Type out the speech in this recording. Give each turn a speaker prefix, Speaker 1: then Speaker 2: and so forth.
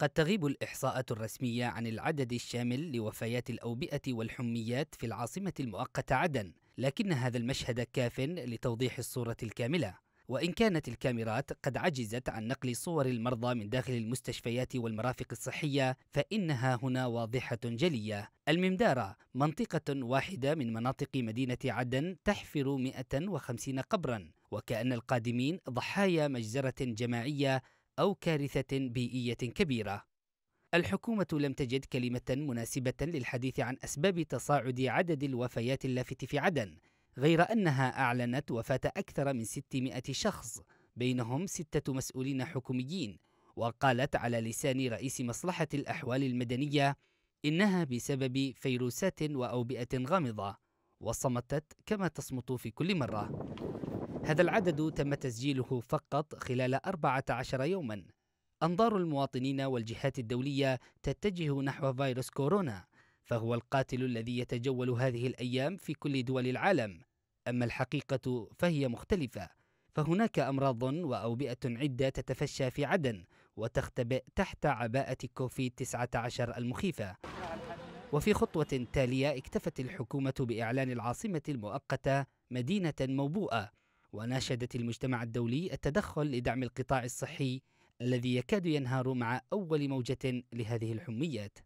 Speaker 1: قد تغيب الإحصاءات الرسمية عن العدد الشامل لوفيات الأوبئة والحميات في العاصمة المؤقتة عدن، لكن هذا المشهد كاف لتوضيح الصورة الكاملة، وإن كانت الكاميرات قد عجزت عن نقل صور المرضى من داخل المستشفيات والمرافق الصحية، فإنها هنا واضحة جلية. الممدارة منطقة واحدة من مناطق مدينة عدن تحفر 150 قبرًا، وكأن القادمين ضحايا مجزرة جماعية أو كارثة بيئية كبيرة. الحكومة لم تجد كلمة مناسبة للحديث عن أسباب تصاعد عدد الوفيات اللافت في عدن، غير أنها أعلنت وفاة أكثر من 600 شخص، بينهم ستة مسؤولين حكوميين، وقالت على لسان رئيس مصلحة الأحوال المدنية: إنها بسبب فيروسات وأوبئة غامضة، وصمتت كما تصمت في كل مرة. هذا العدد تم تسجيله فقط خلال 14 يوما أنظار المواطنين والجهات الدولية تتجه نحو فيروس كورونا فهو القاتل الذي يتجول هذه الأيام في كل دول العالم أما الحقيقة فهي مختلفة فهناك أمراض وأوبئة عدة تتفشى في عدن وتختبئ تحت عباءة كوفيد-19 المخيفة وفي خطوة تالية اكتفت الحكومة بإعلان العاصمة المؤقتة مدينة موبوءة وناشدت المجتمع الدولي التدخل لدعم القطاع الصحي الذي يكاد ينهار مع أول موجة لهذه الحميات.